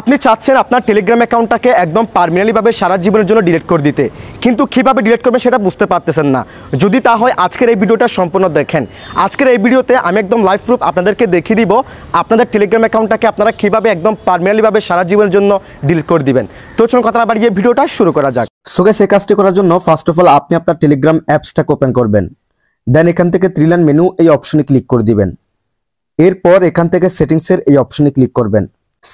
আপনি চাচ্ছেন আপনার টেলিগ্রাম অ্যাকাউন্টটাকে একদম পারমিনালিভাবে সারা জীবনের জন্য ডিলিট করে দিতে কিন্তু কীভাবে ডিলিট করবেন সেটা বুঝতে পারতেছেন না যদি তা হয় আজকের এই ভিডিওটা সম্পূর্ণ দেখেন আজকের এই ভিডিওতে আমি একদম লাইভ প্রুফ আপনাদেরকে দেখিয়ে দিব আপনাদের টেলিগ্রাম অ্যাকাউন্টটাকে আপনারা কীভাবে একদম পারমিনালিভাবে সারা জীবনের জন্য ডিলিট করে দিবেন তো চলুন কথা আবার এই ভিডিওটা শুরু করা যাক সোকে সে কাজটি করার জন্য ফার্স্ট অফ অল আপনি আপনার টেলিগ্রাম অ্যাপসটাকে ওপেন করবেন দেন এখান থেকে ত্রিলান মেনু এই অপশনে ক্লিক করে দিবেন এরপর এখান থেকে সেটিংসের এই অপশনে ক্লিক করবেন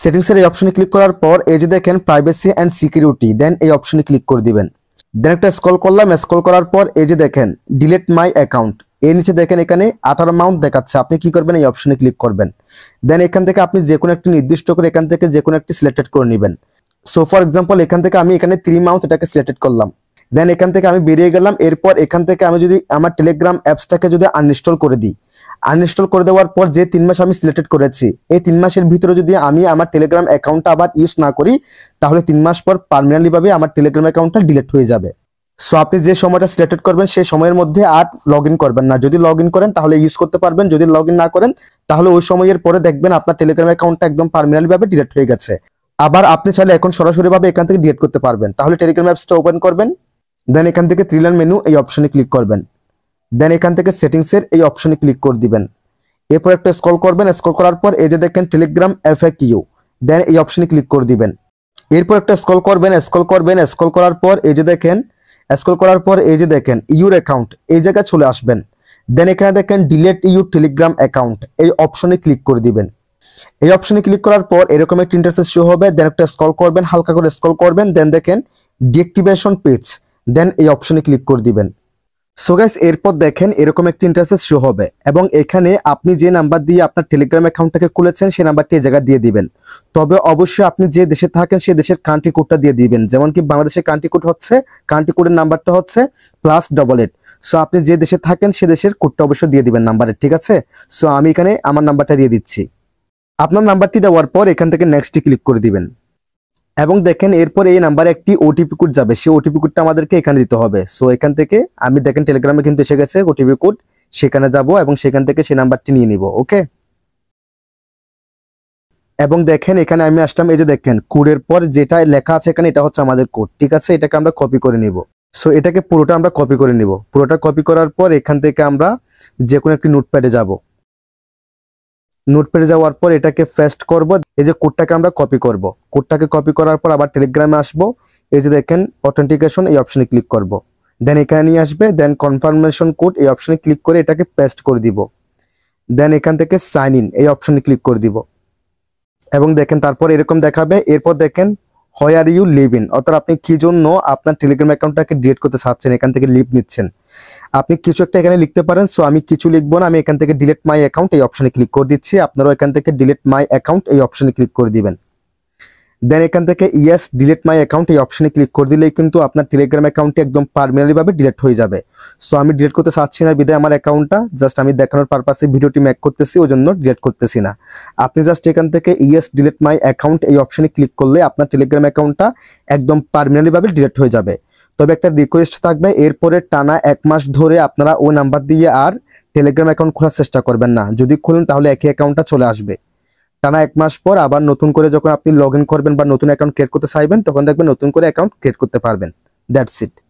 সেটিংসের এই অপশনে ক্লিক করার পর এই যে দেখেন প্রাইভেসি অ্যান্ড সিকিউরিটি দেন এই অপশনে ক্লিক করে দিবেন দেন একটা স্কল করলাম স্কল করার পর এই যে দেখেন ডিলেট মাই অ্যাকাউন্ট এর নিচে দেখেন এখানে আঠারো অ্যামাউন্ট দেখাচ্ছে আপনি কি করবেন এই অপশনে ক্লিক করবেন দেন এখান থেকে আপনি যে কোনো একটি নির্দিষ্ট করে এখান থেকে যে কোনো একটি সিলেক্টেড করে নেবেন সো ফর এক্সাম্পল এখান থেকে আমি এখানে থ্রি মাউন্ট এটাকে সিলেক্টেড করলাম দেন এখান থেকে আমি বেরিয়ে গেলাম এরপর এখান থেকে আমি যদি আমার টেলিগ্রাম অ্যাপসটাকে যদি আনইনস্টল করে দিই আনইনস্টল করে দেওয়ার পর যে তিন মাস আমি সিলেক্টেড করেছি এই তিন মাসের ভিতরে যদি আমি আমার টেলিগ্রাম অ্যাকাউন্টটা আবার ইউজ না করি তাহলে তিন মাস পর পারমানেন্টলিভাবে আমার টেলিগ্রাম অ্যাকাউন্টটা ডিলিট হয়ে যাবে সো আপনি যে সময়টা সিলেক্টেড করবেন সেই সময়ের মধ্যে আর লগ করবেন না যদি লগ করেন তাহলে ইউজ করতে পারবেন যদি লগ না করেন তাহলে ওই সময়ের পরে দেখবেন আপনার টেলিগ্রাম অ্যাকাউন্টটা একদম পারমানেন্টলিভাবে ডিলিট হয়ে গেছে আবার আপনি চাইলে এখন সরাসরিভাবে এখান থেকে ডিলিট করতে পারবেন তাহলে টেলিগ্রাম অ্যাপসটা ওপেন করবেন দেন এখান থেকে লাইন মেনু এই অপশনে ক্লিক করবেন দেন এখান থেকে সেটিংসের এই অপশনে ক্লিক করে দিবেন এরপর একটা স্কল করবেন স্কল করার পর এই যে দেখেন টেলিগ্রাম এফ কিউ দেন এই অপশনে ক্লিক করে দিবেন এরপর একটা স্কল করবেন স্কল করবেন স্কল করার পর এই যে দেখেন স্কল করার পর এই যে দেখেন ইউর অ্যাকাউন্ট এই জায়গায় চলে আসবেন দেন এখানে দেখেন ডিলেট ইউর টেলিগ্রাম অ্যাকাউন্ট এই অপশনে ক্লিক করে দিবেন এই অপশনে ক্লিক করার পর এরকম একটা ইন্টারফেস শো হবে দেন একটা স্কল করবেন হালকা করে স্কল করবেন দেন দেখেন ডিঅ্যাক্টিভেশন পেজ দেন এই অপশনে ক্লিক করে দিবেন সো গাইস এরপর দেখেন এরকম একটি ইন্টারফেস শো হবে এবং এখানে আপনি যে নাম্বার দিয়ে আপনার টেলিগ্রাম অ্যাকাউন্টটাকে খুলেছেন সেই নাম্বারটি এই জায়গায় দিয়ে দিবেন তবে অবশ্যই আপনি যে দেশে থাকেন সেই দেশের কান্ট্রি কোডটা দিয়ে দিবেন যেমন কি বাংলাদেশের কান্ট্রি কোড হচ্ছে কান্ট্রি কোডের নাম্বারটা হচ্ছে প্লাস ডবল এইট সো আপনি যে দেশে থাকেন সে দেশের কোডটা অবশ্যই দিয়ে দিবেন নাম্বারে ঠিক আছে সো আমি এখানে আমার নাম্বারটা দিয়ে দিচ্ছি আপনার নাম্বারটি দেওয়ার পর এখান থেকে নেক্সটটি ক্লিক করে দিবেন এবং দেখেন এরপর এই নাম্বারে একটি ওটিপি কোড যাবে সেই ওটিপি কোডটা আমাদেরকে এখানে দিতে হবে সো এখান থেকে আমি দেখেন টেলিগ্রামে কিন্তু এসে গেছে ওটিপি কোড সেখানে যাব এবং সেখান থেকে সেই নাম্বারটি নিয়ে নিব ওকে এবং দেখেন এখানে আমি আসলাম এই যে দেখেন কোডের পর যেটা লেখা আছে এখানে এটা হচ্ছে আমাদের কোড ঠিক আছে এটাকে আমরা কপি করে নিব সো এটাকে পুরোটা আমরা কপি করে নিব পুরোটা কপি করার পর এখান থেকে আমরা যে কোনো একটি নোটপ্যাডে যাব নোটপ্যাডে যাওয়ার পর এটাকে ফেস্ট করব এই যে কোডটাকে আমরা কপি করব কোডটাকে কপি করার পর আবার টেলিগ্রামে আসব এই যে দেখেন অথেন্টিকেশন এই অপশনে ক্লিক করব দেন এখানে নিয়ে আসবে দেন কনফার্মেশন কোড এই অপশনে ক্লিক করে এটাকে পেস্ট করে দিব দেন এখান থেকে সাইন ইন এই অপশনে ক্লিক করে দিব এবং দেখেন তারপর এরকম দেখাবে এরপর দেখেন হয় আর ইউ লিভ ইন অর্থাৎ আপনি কি জন্য আপনার টেলিগ্রাম অ্যাকাউন্টটাকে ডিলিট করতে চাচ্ছেন এখান থেকে লিভ নিচ্ছেন আপনি কিছু একটা এখানে লিখতে পারেন সো আমি কিছু লিখবো না আমি এখান থেকে ডিলেট মাই অ্যাকাউন্ট এই অপশানে ক্লিক করে দিচ্ছি আপনারাও এখান থেকে ডিলেট মাই অ্যাকাউন্ট এই অপশানে ক্লিক করে দিবেন দেন এখান থেকে ইয়েস ডিলেট মাই অ্যাকাউন্ট এই অপশানে ক্লিক করে দিলেই কিন্তু আপনার টেলিগ্রাম অ্যাকাউন্টটি একদম পারমানেন্টলিভাবে ডিলেট হয়ে যাবে সো আমি ডিলেট করতে চাচ্ছি না বিদায় আমার অ্যাকাউন্টটা জাস্ট আমি দেখানোর পারপাসে ভিডিওটি ম্যাক করতেছি ওই জন্য ডিলেট করতেছি না আপনি জাস্ট এখান থেকে ইয়েস ডিলেট মাই অ্যাকাউন্ট এই অপশানে ক্লিক করলে আপনার টেলিগ্রাম অ্যাকাউন্টটা একদম পারমানেন্টলিভাবে ডিলেট হয়ে যাবে তবে একটা রিকোয়েস্ট থাকবে এরপরে টানা এক মাস ধরে আপনারা ওই নাম্বার দিয়ে আর টেলিগ্রাম অ্যাকাউন্ট খোলার চেষ্টা করবেন না যদি খুলেন তাহলে একই অ্যাকাউন্টটা চলে আসবে টানা এক মাস পর আবার নতুন করে যখন আপনি লগ করবেন বা নতুন অ্যাকাউন্ট ক্রিয়েট করতে চাইবেন তখন দেখবেন নতুন করে অ্যাকাউন্ট ক্রিয়েট করতে পারবেন দ্যাটস ইট